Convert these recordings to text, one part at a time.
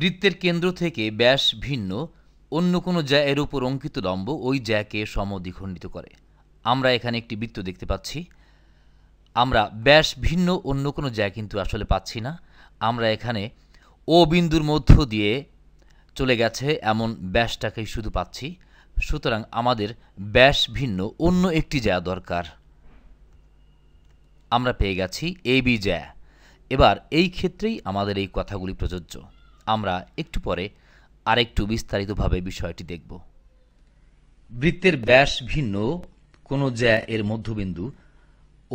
বৃত্তের কেন্দ্র থেকে ব্যাস ভিন্ন অন্য কোনো জ্যা এর উপর অঙ্কিত লম্ব ওই জ্যাকে সমদ্বিখণ্ডিত করে আমরা এখানে একটি বৃত্ত দেখতে পাচ্ছি আমরা ব্যাস ভিন্ন অন্য কোনো জ্যা কিন্তু আসলে পাচ্ছি না আমরা এখানে ও বিন্দুর মধ্য দিয়ে চলে গেছে এমন ব্যাসটাকেই শুধু পাচ্ছি সুতরাং আমাদের ব্যাস ভিন্ন অন্য একটি জ্যা দরকার আমরা পেয়ে গেছি এ বি জ্যা এবার এই ক্ষেত্রেই আমাদের এই কথাগুলি প্রযোজ্য আমরা একটু পরে আরেকটু বিস্তারিতভাবে বিষয়টি দেখব বৃত্তের ব্যাস ভিন্ন কোনো জ্যা এর মধ্যবিন্দু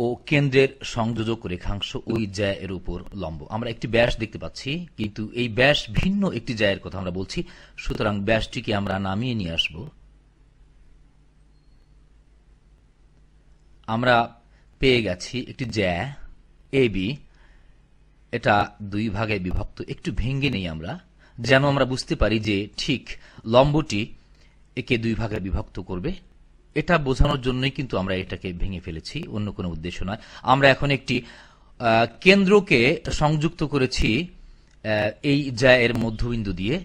ও কেন্দ্রের সংযোজক রেখাংশ ওই জ্যা এর উপর লম্ব আমরা একটি ব্যাস দেখতে পাচ্ছি কিন্তু এই ব্যাস ভিন্ন একটি জ্যায়ের কথা আমরা বলছি সুতরাং ব্যাসটিকে আমরা নামিয়ে নিয়ে আসব আমরা পেয়ে গেছি একটি জ্যা এ বি এটা দুই ভাগে বিভক্ত একটু ভেঙ্গে নেই আমরা যেন আমরা বুঝতে পারি যে ঠিক লম্বটি একে দুই ভাগে বিভক্ত করবে এটা বোঝানোর জন্যই কিন্তু আমরা এটাকে ভেঙে ফেলেছি অন্য কোনো উদ্দেশ্য নয় আমরা এখন একটি কেন্দ্রকে সংযুক্ত করেছি এই জায়ের মধ্যবিন্দু দিয়ে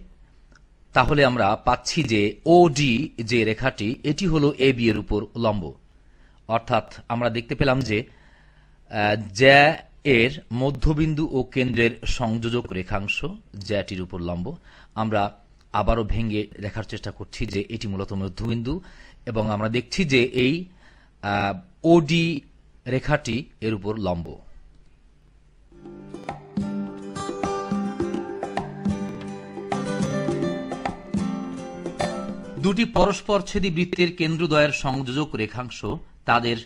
তাহলে আমরা পাচ্ছি যে ও ডি যে রেখাটি এটি হলো এ বি এর উপর লম্ব অর্থাৎ আমরা দেখতে পেলাম যে জ্যা এর মধ্যবিন্দু ও কেন্দ্রের সংযোজক রেখাংশ জ্যাটির উপর লম্ব আমরা আবারও ভেঙে দেখার চেষ্টা করছি যে এটি মূলত মধ্যবিন্দু এবং আমরা দেখছি যে এই ওডি রেখাটি এর উপর লম্ব দুটি পরস্পর ছেদি বৃত্তের কেন্দ্রদ্বয়ের সংযোজক রেখাংশ তাদের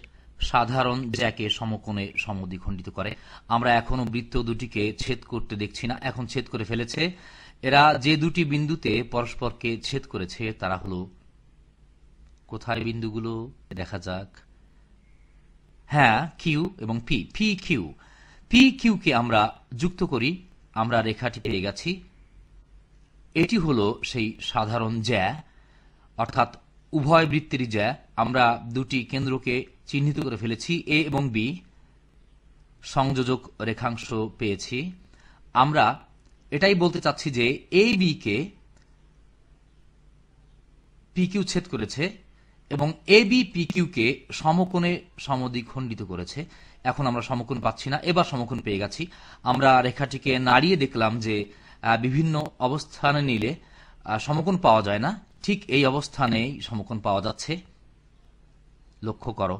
সাধারণ জ্যাকে সমকোণে সমদ্বিখণ্ডিত করে আমরা এখনো বৃত্ত দুটিকে ছেদ করতে দেখছি না এখন ছেদ করে ফেলেছে এরা যে দুটি বিন্দুতে পরস্পরকে ছেদ করেছে তারা হলো কোথায় বিন্দুগুলো দেখা যাক হ্যাঁ কিউ এবং পি পি কিউ পি কিউকে আমরা যুক্ত করি আমরা রেখাটি পেয়ে গেছি এটি হলো সেই সাধারণ জ্যা অর্থাৎ উভয় বৃত্তির জ্যা আমরা দুটি কেন্দ্রকে চিহ্নিত করে ফেলেছি এ এবং বি সংযোজক রেখাংশ পেয়েছি আমরা এটাই বলতে চাচ্ছি যে এ বিকে পিকিউ ছেদ করেছে এবং এ বি কে সমকোণে সমদ্বিখণ্ডিত করেছে এখন আমরা সমকোণ পাচ্ছি না এবার সমকোণ পেয়ে গেছি আমরা রেখাটিকে নাড়িয়ে দেখলাম যে বিভিন্ন অবস্থানে নিলে সমকোণ পাওয়া যায় না ঠিক এই অবস্থানেই সমকোণ পাওয়া যাচ্ছে লক্ষ্য করো